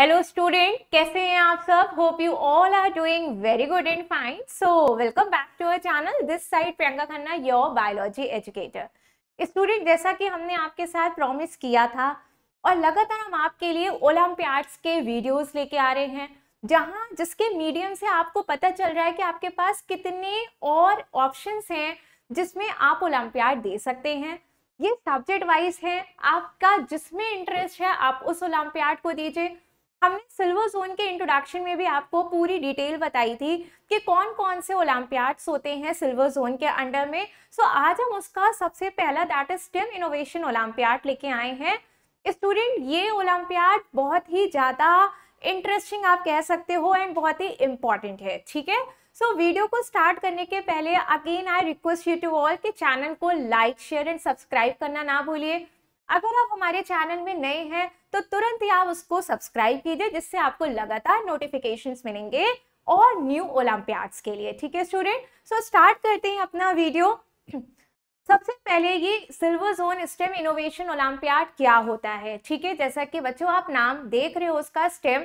Hello student कैसे हैं आप सब hope you all are doing very good and fine so welcome back to our channel this side Priyanka Khanna your biology educator student जैसा कि हमने आपके साथ प्रॉमिस किया था और लगातार हम आपके लिए ओलम्पियाड्स के वीडियोस लेके आ रहे हैं जहां जिसके मीडियम से आपको पता चल रहा है कि आपके पास कितने और ऑप्शन हैं जिसमें आप ओलम्पियाड दे सकते हैं ये सब्जेक्ट वाइज है आपका जिसमें इंटरेस्ट है आप उस ओलम्पियाड को दीजिए हमने सिल्वर जोन के इंट्रोडक्शन में भी आपको पूरी डिटेल बताई थी कि कौन कौन से ओलंपियाड्स होते हैं सिल्वर जोन के अंडर में सो so, आज हम उसका सबसे पहला that is STEM innovation olympiad लेके आए हैं स्टूडेंट ये ओलंपियाड बहुत ही ज़्यादा इंटरेस्टिंग आप कह सकते हो एंड बहुत ही इम्पॉर्टेंट है ठीक है सो वीडियो को स्टार्ट करने के पहले again I request you to all कि चैनल को लाइक शेयर एंड सब्सक्राइब करना ना भूलिए अगर आप हमारे चैनल में नए हैं तो तुरंत ही आप उसको सब्सक्राइब कीजिए जिससे आपको लगातार नोटिफिकेशन मिलेंगे और न्यू ओलंपियाड्स के लिए ठीक है स्टूडेंट सो स्टार्ट करते हैं अपना वीडियो सबसे पहले ये silver zone STEM innovation olympiad क्या होता है ठीक है जैसा कि बच्चों आप नाम देख रहे हो उसका स्टेम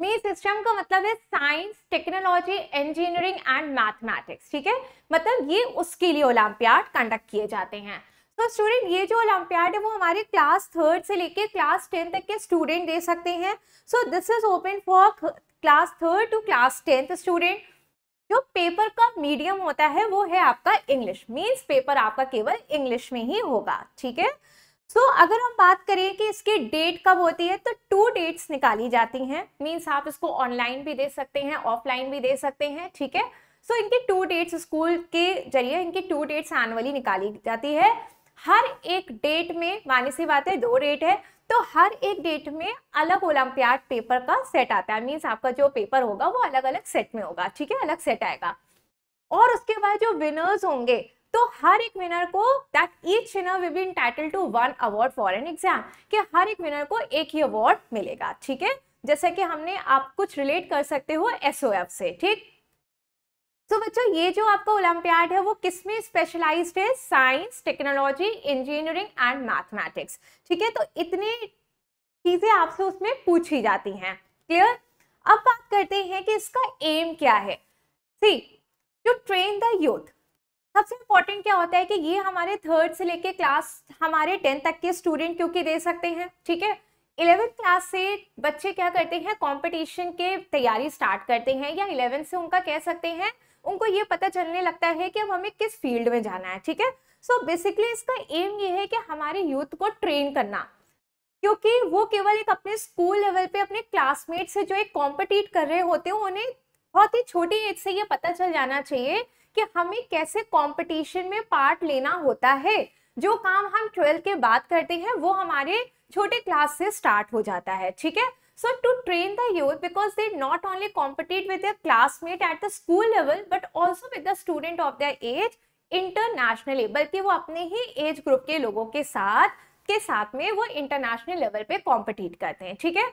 मीन सिस्टम का मतलब है science technology engineering and mathematics ठीक है मतलब ये उसके लिए ओलंपियाड कंडक्ट किए जाते हैं तो स्टूडेंट ये जो ओलंपियाड है वो हमारे क्लास थर्ड से लेके क्लास टेन तक के स्टूडेंट दे सकते हैं so this is open for class third to class tenth student जो पेपर का मीडियम होता है वो है आपका इंग्लिश मीन्स पेपर आपका केवल इंग्लिश में ही होगा ठीक है सो so, अगर हम बात करें कि इसकी डेट कब होती है तो टू डेट्स निकाली जाती हैं मीन्स आप इसको ऑनलाइन भी दे सकते हैं ऑफलाइन भी दे सकते हैं ठीक है सो so, इनकी टू डेट्स स्कूल के जरिए इनकी टू डेट्स एनुअली निकाली जाती है हर एक डेट में मानी सी बात है दो डेट है तो हर एक डेट में अलग ओलंपियाड पेपर का सेट आता है मीन्स आपका जो पेपर होगा वो अलग अलग सेट में होगा ठीक है अलग सेट आएगा और उसके बाद जो विनर्स होंगे तो हर एक विनर को that each winner will be entitle to one award for an exam कि हर एक विनर को एक ही अवार्ड मिलेगा ठीक है जैसे कि हमने आप कुछ रिलेट कर सकते हो एसओएफ से ठीक तो बच्चों ये जो आपका ओलंपियाड है वो किसमें स्पेशलाइज स्पेशलाइज्ड है science technology engineering and mathematics ठीक है तो इतनी चीजें आपसे उसमें पूछी जाती हैं क्लियर अब बात करते हैं कि इसका एम क्या है see to train the youth सबसे इम्पोर्टेंट क्या होता है कि ये हमारे थर्ड से लेके क्लास हमारे टेंथ तक के स्टूडेंट क्योंकि दे सकते हैं ठीक है इलेवेंथ क्लास से बच्चे क्या करते हैं कंपटीशन के तैयारी स्टार्ट करते हैं या इलेवेंथ से उनका कह सकते हैं उनको ये पता चलने लगता है कि अब हमें किस फील्ड में जाना है ठीक है सो बेसिकली इसका एम ये है कि हमारे यूथ को ट्रेन करना क्योंकि वो केवल एक अपने स्कूल लेवल पे अपने क्लासमेट से जो एक कॉम्पिटिट कर रहे होते हैं उन्हें बहुत ही छोटी एज से ये पता चल जाना चाहिए कि हमें कैसे कॉम्पिटिशन में पार्ट लेना होता है जो काम हम ट्वेल्थ के बाद करते हैं वो हमारे छोटे क्लास से स्टार्ट हो जाता है ठीक है So to train the youth because they not only compete with their classmate at the school level but also with the student of their age internationally बल्कि वो अपने ही एज ग्रुप के लोगों के साथ के साथ में वो इंटरनेशनल लेवल पे कॉम्पिटिट करते हैं ठीक है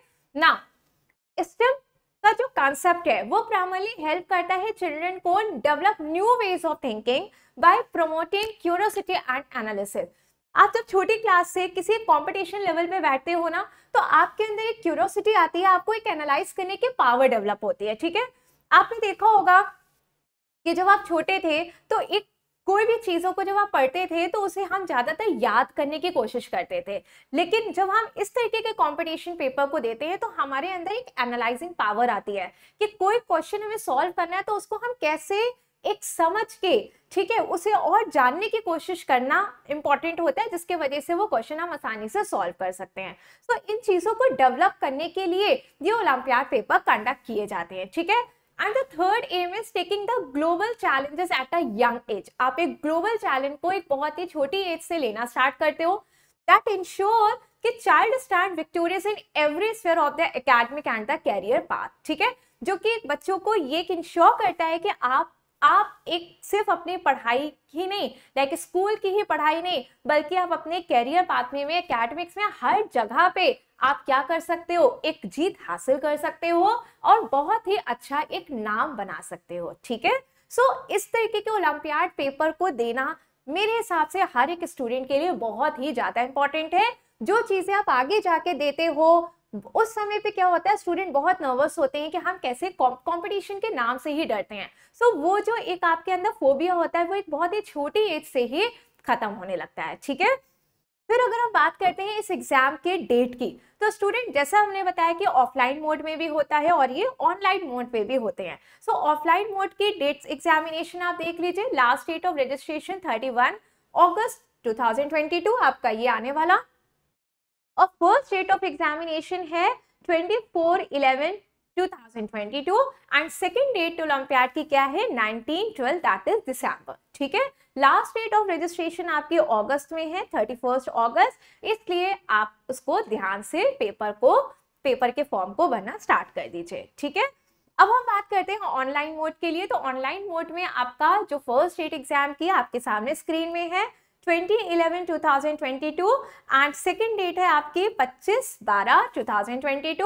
ना स्टेम का जो कॉन्सेप्ट है वो प्राइमरली हेल्प करता है चिल्ड्रन को develop new ways of thinking by promoting curiosity and analysis आप जब छोटी क्लास से किसी कॉम्पिटिशन लेवल में बैठते हो ना तो आपके अंदर एक क्यूरोसिटी आती है आपको एक एनालाइज करने की पावर डेवलप होती है ठीक है आपने देखा होगा कि जब आप छोटे थे तो एक कोई भी चीज़ों को जब आप पढ़ते थे तो उसे हम ज़्यादातर याद करने की कोशिश करते थे लेकिन जब हम इस तरीके के कंपटीशन पेपर को देते हैं तो हमारे अंदर एक एनालाइजिंग पावर आती है कि कोई क्वेश्चन हमें सॉल्व करना है तो उसको हम कैसे एक समझ के ठीक है उसे और जानने की कोशिश करना इंपॉर्टेंट होता है जिसके वजह से वो क्वेश्चन हम आसानी से सॉल्व कर सकते हैं तो इन चीज़ों को डेवलप करने के लिए ये ओलंपियाड पेपर कंडक्ट किए जाते हैं ठीक है and the third aim is taking the global challenges at a young age आप एक ग्लोबल चैलेंज को एक बहुत ही छोटी एज से लेना स्टार्ट करते हो दैट इंश्योर कि child stand victorious in every sphere of the academic and the career path ठीक है जो कि बच्चों को ये इंश्योर करता है कि आप आप एक सिर्फ अपनी पढ़ाई ही नहीं लाइक स्कूल की ही पढ़ाई नहीं बल्कि आप अपने कैरियर पाथ में अकेडमिक्स में हर जगह पे आप क्या कर सकते हो एक जीत हासिल कर सकते हो और बहुत ही अच्छा एक नाम बना सकते हो ठीक है सो so, इस तरीके के ओलंपियाड पेपर को देना मेरे हिसाब से हर एक स्टूडेंट के लिए बहुत ही ज्यादा इंपॉर्टेंट है जो चीजें आप आगे जाके देते हो उस समय पे क्या होता है स्टूडेंट बहुत नर्वस होते हैं कि हम कैसे कंपटीशन के नाम से ही डरते हैं सो so, वो जो एक आपके अंदर फोबिया होता है वो एक बहुत ही छोटी एज से ही खत्म होने लगता है ठीक है फिर अगर हम बात करते हैं इस एग्जाम के डेट की तो स्टूडेंट जैसा हमने बताया कि ऑफलाइन मोड में भी होता है और ये ऑनलाइन मोड में भी होते हैं सो ऑफलाइन मोड की डेट्स एग्जामिनेशन आप देख लीजिए लास्ट डेट ऑफ रजिस्ट्रेशन 31 अगस्त 2022 आपका ये आने वाला और फर्स्ट डेट ऑफ एग्जामिनेशन है 24 11 2022 एंड सेकेंड डेट ओलंपियाड की क्या है 19 12 दैट इज दिसंबर ठीक है लास्ट डेट ऑफ रजिस्ट्रेशन आपकी अगस्त में है 31 अगस्त इसलिए आप उसको ध्यान से पेपर को पेपर के फॉर्म को भरना स्टार्ट कर दीजिए ठीक है अब हम बात करते हैं ऑनलाइन मोड के लिए तो ऑनलाइन मोड में आपका जो फर्स्ट डेट एग्जाम की आपके सामने स्क्रीन में है 2011 2022 है 25 2022 31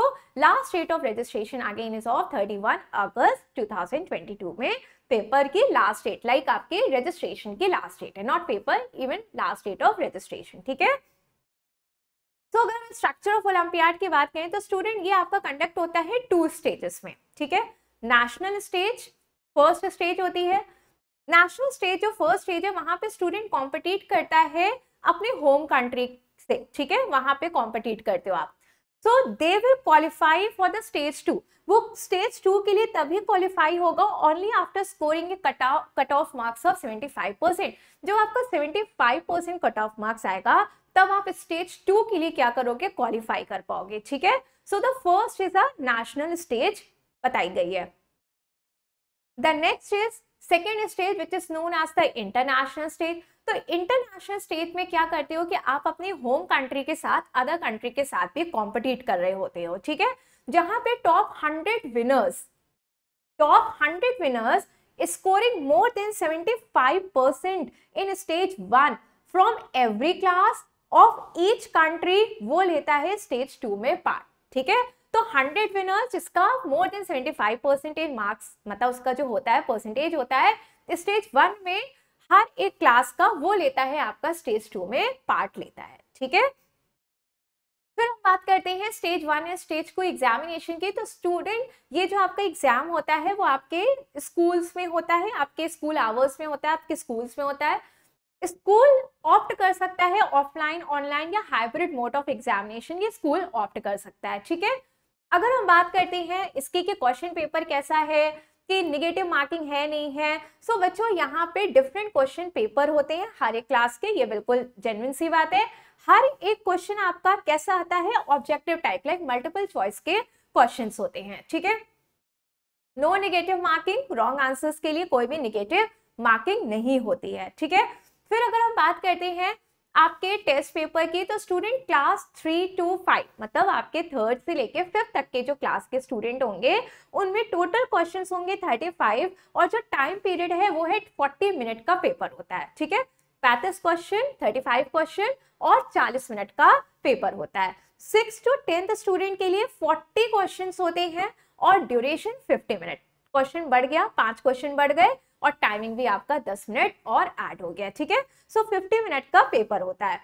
2022 में पेपर की लास्ट डेट लाइक आपके रजिस्ट्रेशन की लास्ट डेट है not paper even last date of registration ठीक है तो अगर स्ट्रक्चर ऑफ ओलंपियाड की बात करें तो स्टूडेंट ये आपका कंडक्ट होता है टू स्टेजेस में ठीक है नेशनल स्टेज फर्स्ट स्टेज होती है नेशनल स्टेज जो फर्स्ट स्टेज है वहां पे स्टूडेंट कॉम्पिटिट करता है अपने होम कंट्री से ठीक है वहां पे कॉम्पिटिट करते हो आप so they will qualify for the stage two वो स्टेज टू के लिए तभी क्वालिफाई होगा only after scoring cut off marks of five percent जब आपका seventy five percent cut off marks आएगा तब आप स्टेज टू के लिए क्या करोगे क्वालिफाई कर पाओगे ठीक है so the first is a national stage बताई गई है the next is second stage which is known as the international stage तो इंटरनेशनल स्टेज में क्या करते हो कि आप अपने होम कंट्री के साथ अदर कंट्री के साथ भी कॉम्पिटिट कर रहे होते हो ठीक है जहां पे top hundred winners top hundred winners scoring more than seventy five percent in stage one from every class of each country वो लेता है स्टेज टू में पार्ट ठीक है तो 100 विनर्स जिसका मोर देन 75 परसेंटेज मार्क्स मतलब उसका जो होता है परसेंटेज होता है स्टेज वन में हर एक क्लास का वो लेता है आपका स्टेज टू में पार्ट लेता है ठीक है फिर हम बात करते हैं स्टेज वन या स्टेज को एग्जामिनेशन की तो स्टूडेंट ये जो आपका एग्जाम होता है वो आपके स्कूल्स में होता है आपके स्कूल आवर्स में होता है आपके स्कूल्स में होता है स्कूल ऑप्ट कर सकता है ऑफलाइन ऑनलाइन या हाइब्रिड मोड ऑफ एग्जामिनेशन ये स्कूल ऑप्ट कर सकता है ठीक है अगर हम बात करते हैं इसकी के क्वेश्चन पेपर कैसा है कि निगेटिव मार्किंग है नहीं है सो so, बच्चों यहाँ पे डिफरेंट क्वेश्चन पेपर होते हैं हर एक क्लास के ये बिल्कुल जेनविन सी बात है हर एक क्वेश्चन आपका कैसा आता है objective type like multiple choice के क्वेश्चन होते हैं ठीक है no negative marking wrong answers के लिए कोई भी निगेटिव मार्किंग नहीं होती है ठीक है फिर अगर हम बात करते हैं आपके टेस्ट पेपर की तो student class three two five मतलब आपके थर्ड से लेके फिफ्थ तक के जो क्लास के स्टूडेंट होंगे उनमें टोटल क्वेश्चंस होंगे थर्टी फाइव और जो टाइम पीरियड है वो है फोर्टी मिनट का पेपर होता है ठीक है पैंतीस क्वेश्चन थर्टी फाइव क्वेश्चन और चालीस मिनट का पेपर होता है सिक्स टू टेंथ स्टूडेंट के लिए फोर्टी क्वेश्चन होते हैं और ड्यूरेशन फिफ्टी मिनट क्वेश्चन बढ़ गया पांच क्वेश्चन बढ़ गए और टाइमिंग भी आपका दस मिनट और ऐड हो गया ठीक है सो फिफ्टी मिनट का पेपर होता है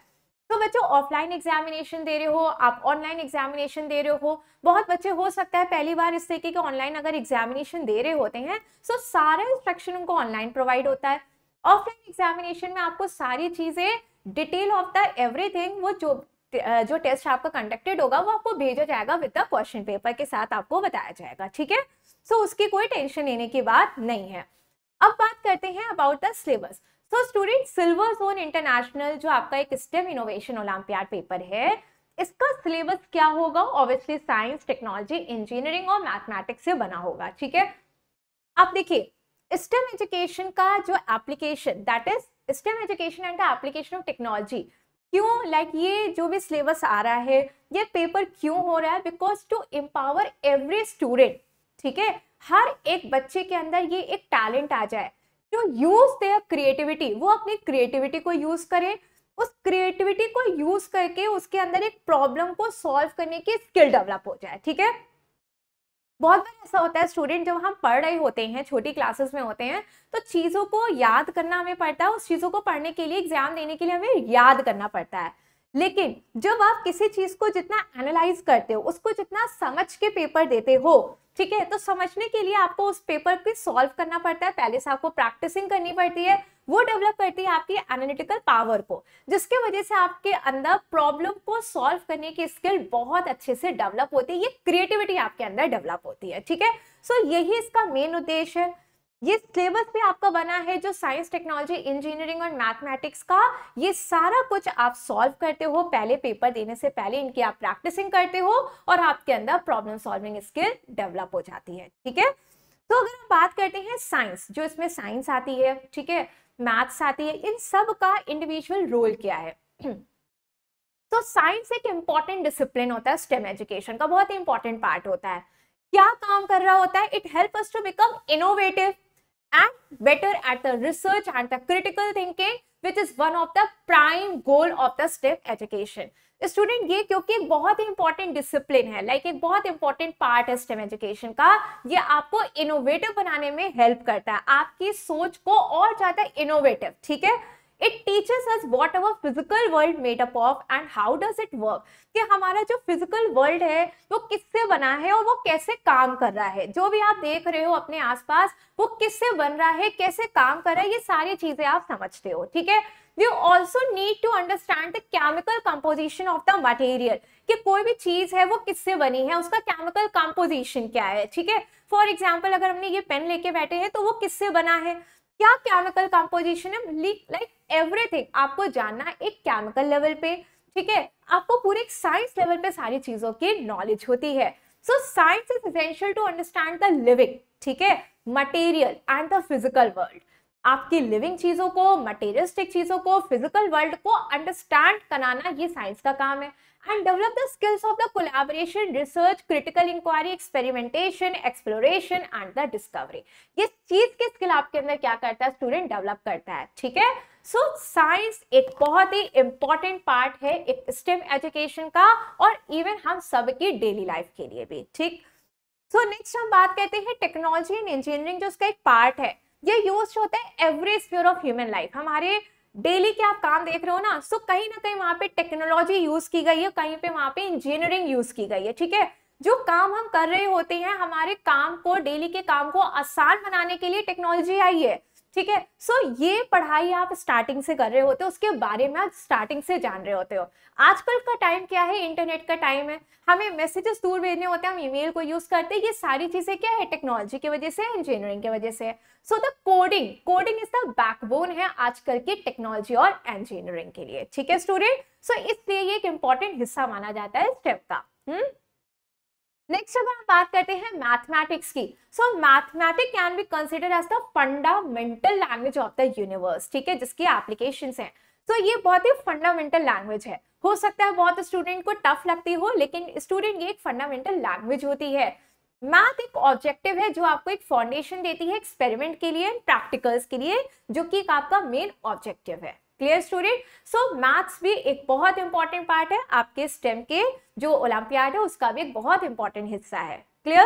तो बच्चों ऑफलाइन एग्जामिनेशन दे रहे हो आप ऑनलाइन एग्जामिनेशन दे रहे हो बहुत बच्चे हो सकता है पहली बार इस तरीके के ऑनलाइन अगर एग्जामिनेशन दे रहे होते हैं सो सारा इंस्ट्रक्शन उनको ऑनलाइन प्रोवाइड होता है ऑफलाइन एग्जामिनेशन में आपको सारी चीज़ें डिटेल ऑफ द एवरीथिंग वो जो जो टेस्ट आपका कंडक्टेड होगा वो आपको भेजा जाएगा विद द क्वेश्चन पेपर के साथ आपको बताया जाएगा ठीक है सो उसकी कोई टेंशन लेने की बात नहीं है अब बात करते हैं about the syllabus so student silver zone international जो आपका एक स्टेम इनोवेशन ओलम्पियाड पेपर है इसका सिलेबस क्या होगा ऑब्वियसली साइंस टेक्नोलॉजी इंजीनियरिंग और मैथमेटिक्स से बना होगा ठीक है आप देखिए स्टेम एजुकेशन का जो application that is STEM education and the application of technology क्यों लाइक like ये जो भी सिलेबस आ रहा है ये पेपर क्यों हो रहा है because to empower every student ठीक है हर एक बच्चे के अंदर ये एक टैलेंट आ जाए टू यूज देयर क्रिएटिविटी वो अपनी क्रिएटिविटी को यूज करें उस क्रिएटिविटी को यूज करके उसके अंदर एक प्रॉब्लम को सॉल्व करने की स्किल डेवलप हो जाए ठीक है बहुत बार ऐसा होता है स्टूडेंट जब हम पढ़ रहे होते हैं छोटी क्लासेस में होते हैं तो चीज़ों को याद करना हमें पड़ता है उस चीज़ों को पढ़ने के लिए एग्जाम देने के लिए हमें याद करना पड़ता है लेकिन जब आप किसी चीज़ को जितना एनालाइज करते हो उसको जितना समझ के पेपर देते हो ठीक है तो समझने के लिए आपको उस पेपर को सॉल्व करना पड़ता है पहले से आपको प्रैक्टिसिंग करनी पड़ती है वो डेवलप करती है आपकी एनालिटिकल पावर को जिसके वजह से आपके अंदर प्रॉब्लम को सॉल्व करने की स्किल बहुत अच्छे से डेवलप होती है ये क्रिएटिविटी आपके अंदर डेवलप होती है ठीक है सो यही इसका मेन उद्देश्य है ये सिलेबस भी आपका बना है जो साइंस टेक्नोलॉजी इंजीनियरिंग और मैथमेटिक्स का ये सारा कुछ आप सॉल्व करते हो पहले पेपर देने से पहले इनकी आप प्रैक्टिसिंग करते हो और आपके अंदर प्रॉब्लम सॉल्विंग स्किल डेवलप हो जाती है ठीक है तो अगर हम बात करते हैं साइंस जो इसमें साइंस आती है ठीक है मैथ्स आती है इन सब का इंडिविजुअल रोल क्या है तो साइंस एक इम्पॉर्टेंट डिसिप्लिन होता है स्टेम एजुकेशन का बहुत ही इंपॉर्टेंट पार्ट होता है क्या काम कर रहा होता है it help us to become innovative and better at the research and the critical thinking which is one of the prime goal of the STEM education. Student ये क्योंकि एक बहुत ही इंपॉर्टेंट डिसिप्लिन है लाइक like एक बहुत important part है STEM education का ये आपको इनोवेटिव बनाने में हेल्प करता है आपकी सोच को और ज्यादा इनोवेटिव ठीक है it teachers us what our physical world up of and how does it work कि हमारा जो फिजिकल वर्ल्ड है वो किससे बना है और वो कैसे काम कर रहा है जो भी आप देख रहे हो अपने आसपास वो किससे बन रहा है कैसे काम कर रहा है ये सारी चीजें आप समझते हो ठीक है you also need to understand the chemical composition of the material कि कोई भी चीज है वो किससे बनी है उसका केमिकल कंपोजिशन क्या है ठीक है फॉर एग्जाम्पल अगर हमने ये पेन लेके बैठे हैं तो वो किससे बना है क्या केमिकल कंपोजिशन है लाइक एवरीथिंग आपको जानना एक केमिकल लेवल पे ठीक है आपको पूरे एक साइंस लेवल पे सारी चीजों की नॉलेज होती है so science is essential to understand the living ठीक है material and the physical world आपकी लिविंग चीजों को मटेरियलिस्टिक चीजों को फिजिकल वर्ल्ड को अंडरस्टैंड कराना ये साइंस का काम है and develop the skills of the collaboration, research, critical inquiry, experimentation, exploration and the discovery. ये चीज के स्किल आपके अंदर क्या करता है स्टूडेंट डेवलप करता है ठीक है सो so, साइंस एक बहुत ही इंपॉर्टेंट पार्ट है एक स्टेम एजुकेशन का और इवन हम सबकी डेली लाइफ के लिए भी ठीक सो so, नेक्स्ट हम बात करते हैं टेक्नोलॉजी एंड इंजीनियरिंग जो उसका एक पार्ट है ये यूज होता है every sphere of human life हमारे डेली के आप काम देख रहे हो ना सो कहीं ना कहीं वहां पे टेक्नोलॉजी यूज की गई है कहीं पे वहां पे इंजीनियरिंग यूज की गई है ठीक है जो काम हम कर रहे होते हैं हमारे काम को डेली के काम को आसान बनाने के लिए टेक्नोलॉजी आई है ठीक है सो ये पढ़ाई आप स्टार्टिंग से कर रहे होते हो उसके बारे में आप स्टार्टिंग से जान रहे होते हो आजकल का टाइम क्या है इंटरनेट का टाइम है हमें मैसेजेस दूर भेजने होते हैं हम ईमेल को यूज करते हैं ये सारी चीजें क्या है टेक्नोलॉजी की वजह से इंजीनियरिंग की वजह से so the coding coding is the backbone है आजकल की टेक्नोलॉजी और इंजीनियरिंग के लिए ठीक है स्टूडेंट सो so, इसलिए ये एक इंपॉर्टेंट हिस्सा माना जाता है स्टेप का हम्म नेक्स्ट अगर हम बात करते हैं मैथमेटिक्स की so mathematic can be consider as the fundamental language of the universe ठीक है जिसकी एप्लीकेशन है तो ये बहुत ही फंडामेंटल लैंग्वेज है हो सकता है बहुत स्टूडेंट को टफ लगती हो लेकिन स्टूडेंट ये एक फंडामेंटल लैंग्वेज होती है मैथ एक ऑब्जेक्टिव है जो आपको एक फाउंडेशन देती है एक्सपेरिमेंट के लिए प्रैक्टिकल्स के लिए जो कि एक आपका मेन ऑब्जेक्टिव है क्लियर स्टूडेंट सो मैथ्स भी एक बहुत इंपॉर्टेंट पार्ट है आपके स्टेम के जो ओलंपियाड है उसका भी एक बहुत इंपॉर्टेंट हिस्सा है क्लियर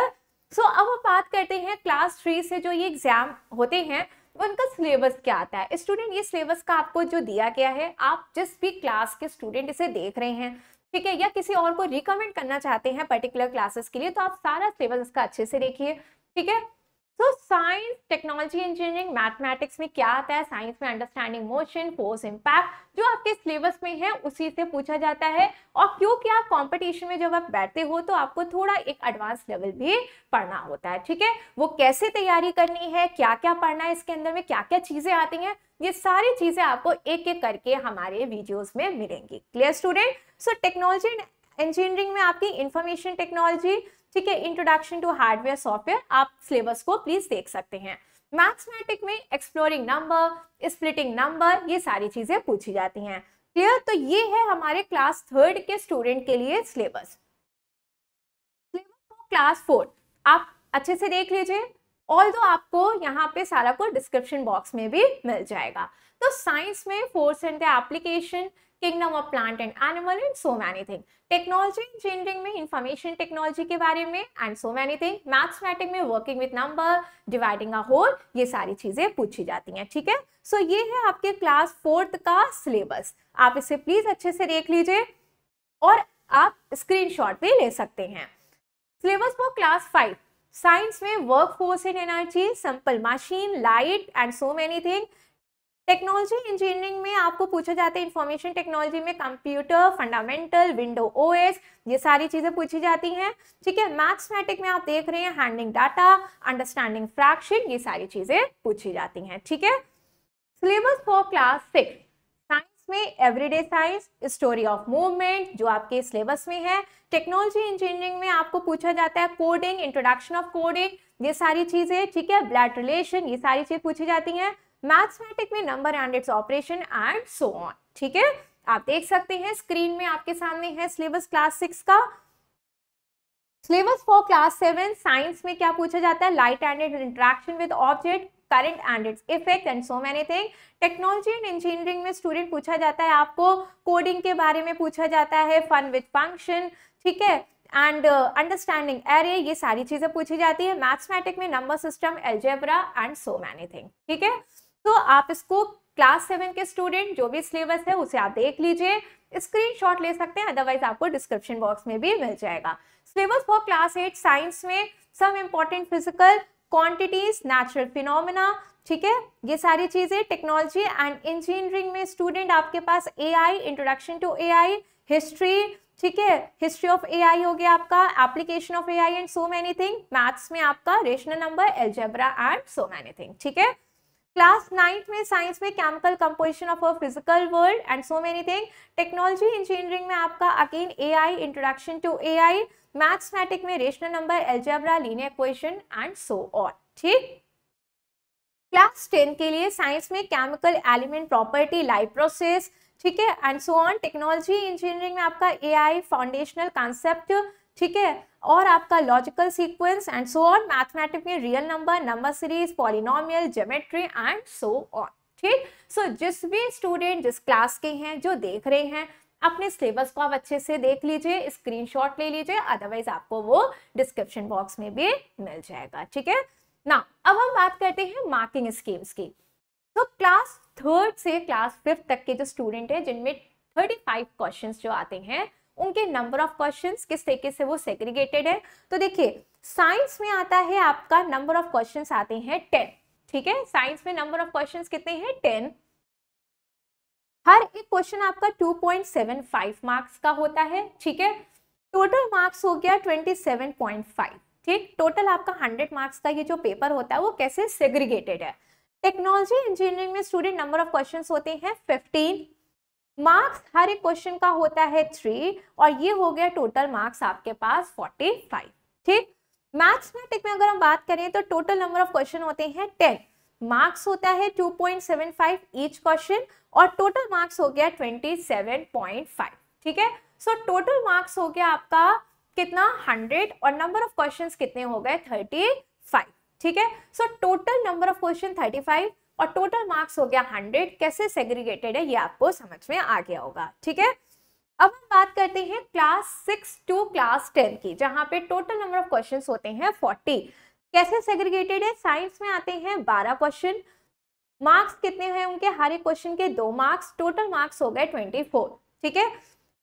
सो so, अब हम बात करते हैं क्लास थ्री से जो ये एग्जाम होते हैं उनका सिलेबस क्या आता है स्टूडेंट ये सिलेबस का आपको जो दिया गया है आप जिस भी क्लास के स्टूडेंट इसे देख रहे हैं ठीक है या किसी और को रिकमेंड करना चाहते हैं पर्टिकुलर क्लासेस के लिए तो आप सारा सिलेबस इसका अच्छे से देखिए ठीक है so science technology engineering mathematics में क्या आता है साइंस में अंडरस्टैंडिंग मोशन फोर्स इम्पैक्ट जो आपके सिलेबस में है उसी से पूछा जाता है और क्योंकि आप कंपटीशन में जब आप बैठते हो तो आपको थोड़ा एक एडवांस लेवल भी पढ़ना होता है ठीक है वो कैसे तैयारी करनी है क्या क्या पढ़ना है इसके अंदर में क्या क्या चीज़ें आती हैं ये सारी चीज़ें आपको एक एक करके हमारे वीडियोज में मिलेंगी clear student so technology engineering में आपकी इंफॉर्मेशन टेक्नोलॉजी ठीक है इंट्रोडक्शन टू हार्डवेयर सॉफ्टवेयर आप सिलेबस को प्लीज देख सकते हैं मैथमेटिक में एक्सप्लोरिंग नंबर स्प्लिटिंग नंबर ये सारी चीजें पूछी जाती हैं क्लियर तो ये है हमारे क्लास थर्ड के स्टूडेंट के लिए सिलेबस क्लास फोर्थ आप अच्छे से देख लीजिए ऑल दो आपको यहाँ पे सारा कुछ डिस्क्रिप्शन बॉक्स में भी मिल जाएगा तो साइंस में force and application kingdom of plant and animal and so many thing technology engineering में इंफॉर्मेशन टेक्नोलॉजी के बारे में and so many thing mathematic में working with number dividing a whole ये सारी चीज़ें पूछी जाती हैं ठीक है सो so, ये है आपके क्लास फोर्थ का सिलेबस आप इसे प्लीज़ अच्छे से देख लीजिए और आप शॉट भी ले सकते हैं syllabus for class five science में work force and energy simple machine light and so many thing technology engineering में आपको पूछा जाता है इंफॉर्मेशन टेक्नोलॉजी में कंप्यूटर फंडामेंटल विंडो ओएस ये सारी चीज़ें पूछी जाती हैं ठीक है मैथमेटिक में आप देख रहे हैं हैंडलिंग डाटा अंडरस्टैंडिंग फ्रैक्शन ये सारी चीज़ें पूछी जाती हैं ठीक है syllabus for class six science में everyday science story of movement जो आपके सिलेबस में है टेक्नोलॉजी इंजीनियरिंग में आपको पूछा जाता है कोडिंग इंट्रोडक्शन ऑफ कोडिंग ये सारी चीज़ें ठीक है ब्लड रिलेशन ये सारी चीज़ पूछी जाती हैं मैथमेटिक में number and its operation and so on ठीक है आप देख सकते हैं स्क्रीन में आपके सामने है सिलेबस क्लास सिक्स का syllabus for class seven science में क्या पूछा जाता है light and it interaction with object current and its effect and so many thing technology and engineering में स्टूडेंट पूछा जाता है आपको कोडिंग के बारे में पूछा जाता है फन विद फंक्शन ठीक है एंड uh, अंडरस्टैंडिंग एरे ये सारी चीज़ें पूछी जाती है मैथमेटिक में number system algebra and so many thing ठीक है तो आप इसको क्लास सेवन के स्टूडेंट जो भी सिलेबस है उसे आप देख लीजिए स्क्रीनशॉट ले सकते हैं अदरवाइज आपको डिस्क्रिप्शन बॉक्स में भी मिल जाएगा syllabus for class eight science में some important physical quantities natural phenomena ठीक है ये सारी चीज़ें टेक्नोलॉजी एंड इंजीनियरिंग में स्टूडेंट आपके पास AI introduction to AI history ठीक है हिस्ट्री ऑफ आई हो गया आपका application of AI and so many thing maths में आपका rational number algebra and so many thing ठीक है क्लास नाइन्थ में साइंस में chemical composition of a physical world and so many thing technology engineering में आपका again AI introduction to AI mathematic में rational number algebra linear question and so on ठीक class ten के लिए science में chemical element property life process ठीक है and so on technology engineering में आपका एआई फाउंडेशनल कॉन्सेप्ट ठीक है और आपका logical sequence and so on mathematic में real number number series polynomial geometry and so on ठीक सो जिस भी स्टूडेंट जिस क्लास के हैं जो देख रहे हैं अपने सिलेबस को आप अच्छे से देख लीजिए स्क्रीनशॉट ले लीजिए अदरवाइज आपको वो डिस्क्रिप्शन बॉक्स में भी मिल जाएगा ठीक है ना अब हम बात करते हैं मार्किंग स्कीम्स की तो क्लास थर्ड से क्लास फिफ्थ तक के जो स्टूडेंट हैं जिनमें थर्टी फाइव क्वेश्चन जो आते हैं उनके नंबर ऑफ क्वेश्चन किस तरीके से वो सेग्रीगेटेड है तो देखिए साइंस में आता है आपका नंबर ऑफ क्वेश्चन आते हैं टेन ठीक है साइंस में नंबर ऑफ क्वेश्चन कितने हैं टेन हर एक क्वेश्चन आपका 2.75 मार्क्स का होता है ठीक है टोटल मार्क्स हो गया 27.5 ठीक टोटल आपका 100 मार्क्स का ये जो पेपर होता है वो कैसे सेग्रीगेटेड है टेक्नोलॉजी इंजीनियरिंग में स्टूडेंट नंबर ऑफ क्वेश्चंस होते हैं मार्क्स हर एक क्वेश्चन का होता है थ्री और ये हो गया टोटल मार्क्स आपके पास फोर्टी फाइव ठीक मैथमेटिक में अगर हम बात करें तो टोटल नंबर ऑफ क्वेश्चन होते हैं टेन मार्क्स होता है two point seven five each question और टोटल मार्क्स हो गया ट्वेंटी सेवन पॉइंट फाइव ठीक है सो टोटल मार्क्स हो गया आपका कितना हंड्रेड और नंबर ऑफ क्वेश्चन कितने हो गए फाइव ठीक है so total number of question five और टोटल मार्क्स हो गया हंड्रेड कैसे सेग्रीगेटेड है ये आपको समझ में आ गया होगा ठीक है अब हम बात करते हैं class six to class ten की जहां पे टोटल नंबर ऑफ क्वेश्चन होते हैं फोर्टी कैसे सेग्रीगेटेड है साइंस में आते हैं बारह क्वेश्चन मार्क्स कितने हैं उनके हर एक क्वेश्चन के दो मार्क्स टोटल मार्क्स हो गए ट्वेंटी फोर ठीक है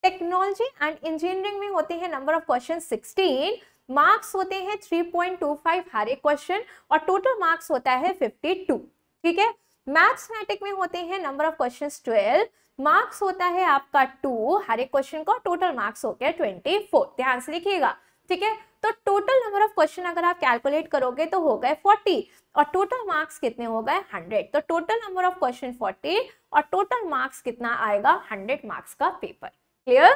टेक्नोलॉजी एंड इंजीनियरिंग में होते हैं number of question sixteen marks होते हैं थ्री पॉइंट टू फाइव हर एक क्वेश्चन और टोटल मार्क्स होता है फिफ्टी टू ठीक है मैथमेटिक में होते हैं number of question twelve marks होता है आपका टू हर एक क्वेश्चन का टोटल मार्क्स हो गया ट्वेंटी फोर ध्यान से लिखिएगा ठीक है तो टोटल नंबर ऑफ क्वेश्चन अगर आप कैलकुलेट करोगे तो हो गए फोर्टी और टोटल मार्क्स कितने हो गए हंड्रेड तो total number of question forty और टोटल मार्क्स कितना आएगा हंड्रेड मार्क्स का पेपर क्लियर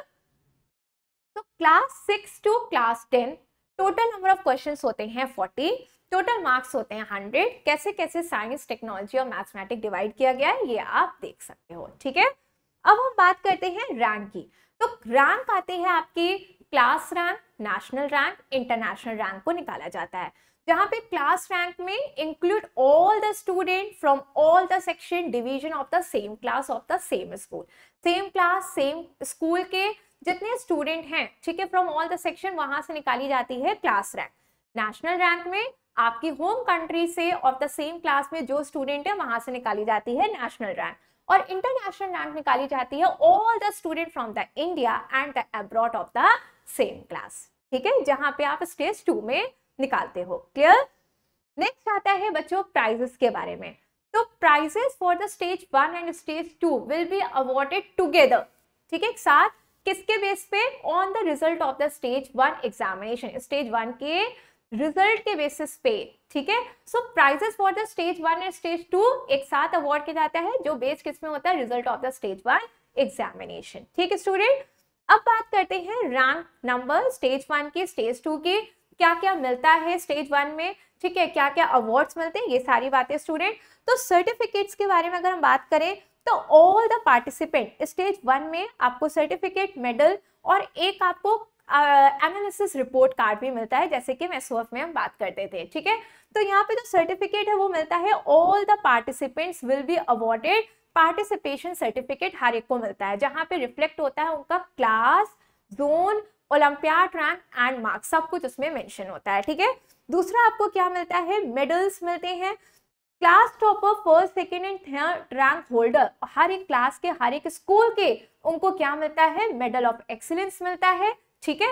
तो class six to class ten total number of questions होते हैं 40 टोटल मार्क्स होते हैं 100 कैसे कैसे साइंस टेक्नोलॉजी और मैथमेटिक्स डिवाइड किया गया है ये आप देख सकते हो ठीक है अब हम बात करते हैं रैंक की तो रैंक आते हैं आपकी class rank national rank international rank को निकाला जाता है जहाँ पे क्लास रैंक में include all the student from all the section division of the same class of the same school same class same school के जितने स्टूडेंट हैं ठीक है फ्रॉम ऑल द सेक्शन वहां से निकाली जाती है क्लास रैंक नेशनल रैंक में आपकी होम कंट्री से ऑफ द सेम क्लास में जो स्टूडेंट है वहां से निकाली जाती है नेशनल रैंक और इंटरनेशनल रैंक निकाली जाती है all the student from the India and the abroad of the same class ठीक है जहां पे आप स्टेज टू में निकालते हो क्लियर नेक्स्ट आता है बच्चों प्राइजेस के बारे में तो prizes for the stage one and stage two will be awarded together ठीक है साथ किसके बेस पे on the result of the stage one examination stage one के रिजल्ट के बेसिस पे ठीक है सो prizes for the stage one and stage two एक साथ अवार्ड किया जाता है जो बेस किस में होता है result of the stage one examination ठीक है स्टूडेंट अब बात करते हैं रैंक नंबर स्टेज वन के स्टेज टू के क्या क्या मिलता है स्टेज वन में ठीक है क्या क्या अवार्ड्स मिलते हैं ये सारी बातें स्टूडेंट तो सर्टिफिकेट्स के बारे में अगर हम बात करें तो all the participant stage one में आपको सर्टिफिकेट मेडल और एक आपको एनालिसिस रिपोर्ट कार्ड भी मिलता है जैसे कि सोफ में हम बात करते थे ठीक है तो यहाँ पे जो सर्टिफिकेट है वो मिलता है all the participants will be awarded participation certificate हर एक को मिलता है जहाँ पे रिफ्लेक्ट होता है उनका class zone olympiad rank and marks सब कुछ उसमें मैंशन होता है ठीक है दूसरा आपको क्या मिलता है मेडल्स मिलते हैं class topper first second and third rank holder हर एक क्लास के हर एक स्कूल के उनको क्या मिलता है मेडल ऑफ एक्सीलेंस मिलता है ठीक है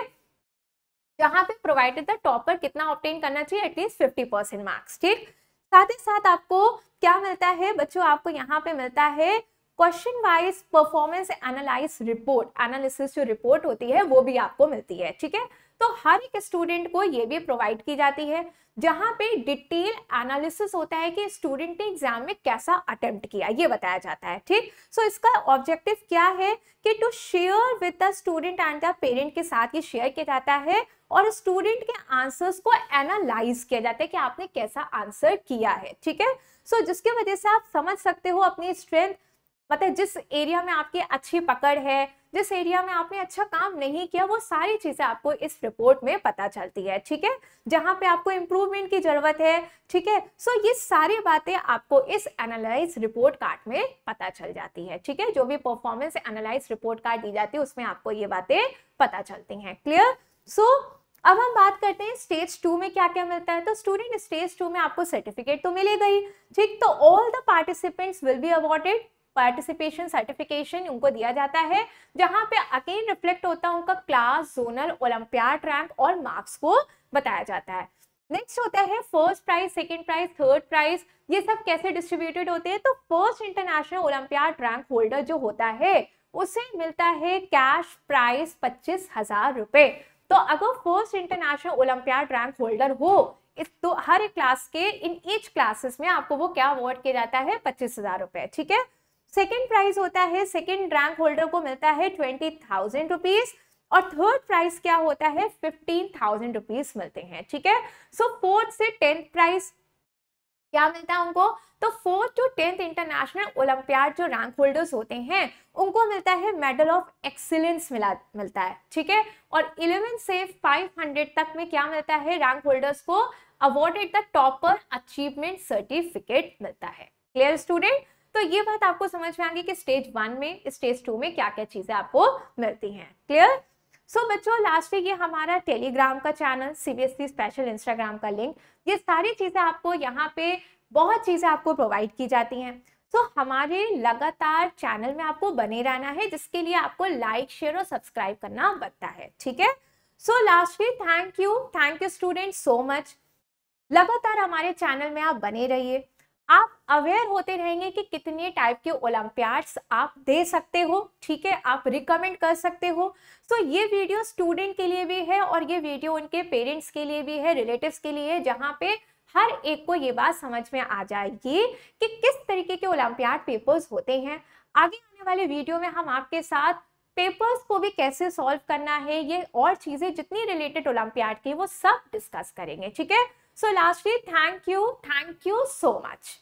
जहां पे प्रोवाइडेड द टॉपर कितना ऑप्टेन करना चाहिए एटलीस्ट फिफ्टी परसेंट मार्क्स ठीक साथ ही साथ आपको क्या मिलता है बच्चों आपको यहाँ पे मिलता है question wise performance analyse report analysis जो रिपोर्ट होती है वो भी आपको मिलती है ठीक है तो हर एक स्टूडेंट को ये भी प्रोवाइड की जाती है जहाँ पे डिटेल एनालिसिस होता है कि स्टूडेंट ने एग्जाम में कैसा अटेम्प्ट किया ये बताया जाता है ठीक सो so, इसका ऑब्जेक्टिव क्या है कि to share with the student and the parent के साथ ये शेयर किया जाता है और स्टूडेंट के आंसर्स को एनालाइज किया जाता है कि आपने कैसा आंसर किया है ठीक है सो so, जिसके वजह से आप समझ सकते हो अपनी स्ट्रेंथ पता है जिस एरिया में आपकी अच्छी पकड़ है जिस एरिया में आपने अच्छा काम नहीं किया वो सारी चीज़ें आपको इस रिपोर्ट में पता चलती है ठीक है जहाँ पे आपको इम्प्रूवमेंट की ज़रूरत है ठीक है सो ये सारी बातें आपको इस एनालाइज रिपोर्ट कार्ड में पता चल जाती है ठीक है जो भी परफॉर्मेंस एनालाइज रिपोर्ट कार्ड दी जाती है उसमें आपको ये बातें पता चलती हैं क्लियर सो अब हम बात करते हैं स्टेज टू में क्या क्या मिलता है तो स्टूडेंट स्टेज टू में आपको सर्टिफिकेट तो मिलेगा ही ठीक तो all the participants will be awarded participation certification उनको दिया जाता है जहां पे अकेन रिफ्लेक्ट होता है उनका क्लास जोनल ओलंपियाड रैंक और मार्क्स को बताया जाता है नेक्स्ट होता है first prize second prize third prize ये सब कैसे डिस्ट्रीब्यूटेड होते हैं तो first international olympiad rank holder जो होता है उसे मिलता है कैश प्राइज पच्चीस हजार रुपए तो अगर first international olympiad rank holder हो इस तो हर एक क्लास के इन ईच क्लासेस में आपको वो क्या अवॉर्ड किया जाता है पच्चीस हजार रुपए ठीक है सेकेंड प्राइज होता है सेकेंड रैंक होल्डर को मिलता है ट्वेंटी थाउजेंड रुपीज़ और थर्ड प्राइस क्या होता है फिफ्टीन थाउजेंड रुपीज मिलते हैं ठीक है सो फोर्थ से टेंथ प्राइस क्या मिलता है उनको तो fourth to tenth international olympiad जो रैंक होल्डर्स होते हैं उनको मिलता है मेडल ऑफ एक्सीलेंस मिला मिलता है ठीक है और इलेवन से फाइव हंड्रेड तक में क्या मिलता है रैंक होल्डर्स को awarded the topper achievement certificate मिलता है क्लियर स्टूडेंट तो ये बात आपको समझ में आ गई कि स्टेज वन में स्टेज टू में क्या क्या चीज़ें आपको मिलती हैं क्लियर सो so, बच्चों लास्ट ये हमारा टेलीग्राम का चैनल सीबीएसई स्पेशल इंस्टाग्राम का लिंक ये सारी चीज़ें आपको यहाँ पे बहुत चीज़ें आपको प्रोवाइड की जाती हैं सो so, हमारे लगातार चैनल में आपको बने रहना है जिसके लिए आपको लाइक शेयर और सब्सक्राइब करना बनता है ठीक है so lastly thank you thank you student so much लगातार हमारे चैनल में आप बने रहिए आप अवेयर होते रहेंगे कि कितने टाइप के ओलंपियाड्स आप दे सकते हो ठीक है आप रिकमेंड कर सकते हो सो so, ये वीडियो स्टूडेंट के लिए भी है और ये वीडियो उनके पेरेंट्स के लिए भी है रिलेटिव्स के लिए जहाँ पे हर एक को ये बात समझ में आ जाएगी कि किस तरीके के ओलंपियाड पेपर्स होते हैं आगे आने वाले वीडियो में हम आपके साथ पेपर्स को भी कैसे सॉल्व करना है ये और चीज़ें जितनी रिलेटेड ओलंपियाड की वो सब डिस्कस करेंगे ठीक है So lastly, thank you, thank you so much.